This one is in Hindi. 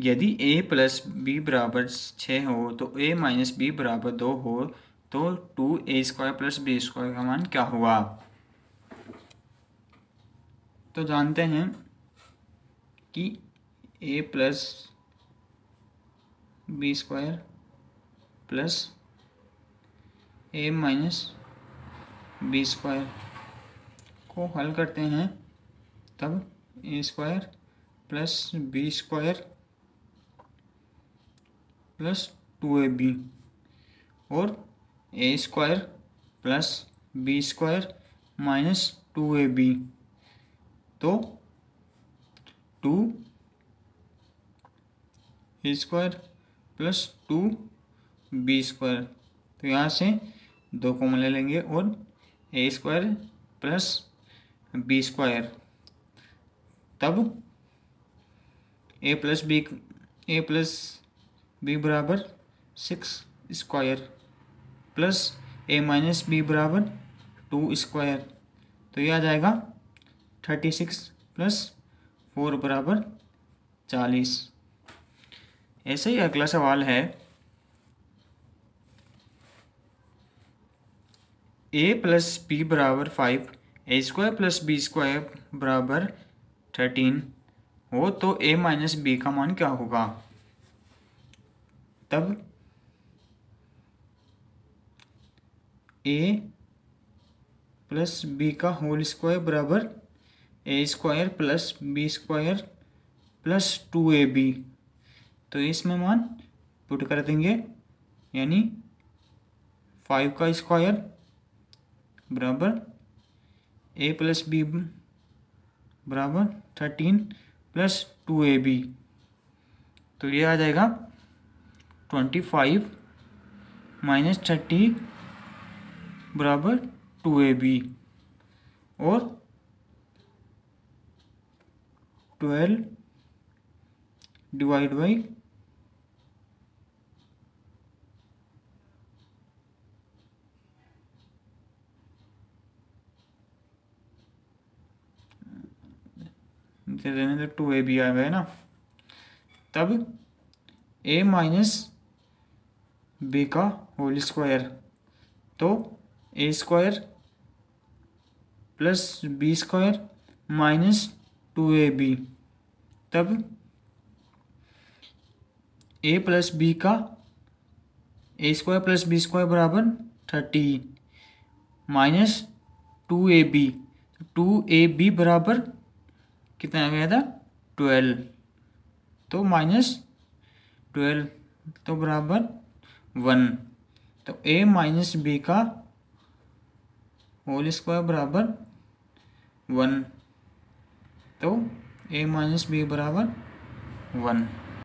यदि a प्लस बी बराबर छः हो तो a माइनस बी बराबर दो हो तो two A square plus B square का मान क्या हुआ तो जानते हैं कि a plus B square plus A minus B square को हल करते हैं तब A square plus B square plus two A B और A square plus B square minus two A B तो two A square plus two B square तो यहाँ से दो कॉमन ले लेंगे और A square plus B square तब A plus B A plus B बराबर six square plus A minus B बराबर टू स्क्वायर तो यह आ जाएगा थर्टी सिक्स प्लस फोर बराबर चालीस ऐसे ही अगला सवाल है ए प्लस बी बराबर five A square plus B square बराबर थर्टीन हो तो ए माइनस बी का मान क्या होगा तब ए प्लस बी का होल स्क्वायर बराबर A square plus B square plus two A B तो इसमें मान पुट कर देंगे यानी फाइव का स्क्वायर बराबर ए प्लस बी बराबर thirteen plus two A B तो ये आ जाएगा ट्वेंटी फाइव माइनस थर्टी बराबर टू ए बी और twelve divide by two A B आ है ना तब ए माइनस बी का होल स्क्वायर तो A square plus B square minus two A B तब ए प्लस बी का A square plus B square बराबर thirty minus two A B two A B बराबर कितना आ गया था ट्वेल्व तो माइनस ट्वेल्व तो बराबर वन तो ए माइनस बी का होल स्क्वायर बराबर वन तो ए माइनस बी बराबर वन